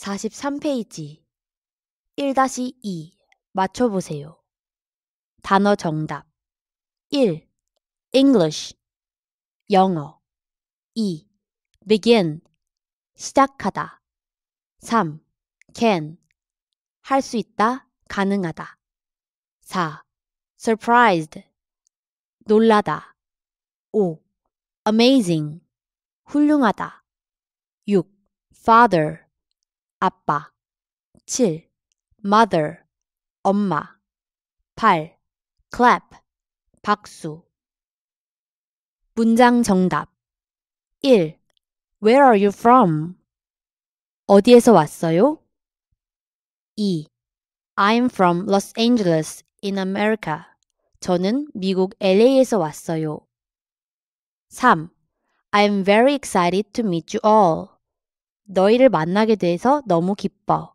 43페이지 1-2 맞춰보세요. 단어 정답 1. English 영어 2. begin 시작하다 3. can 할 수 있다, 가능하다 4. surprised 놀라다 5. amazing 훌륭하다 6. father 아빠 7. mother 엄마 8. clap 박수 문장 정답 1. Where are you from? 어디에서 왔어요? 2. I'm from Los Angeles in America. 저는 미국 LA에서 왔어요. 3. I'm very excited to meet you all. 너희를 만나게 돼서 너무 기뻐.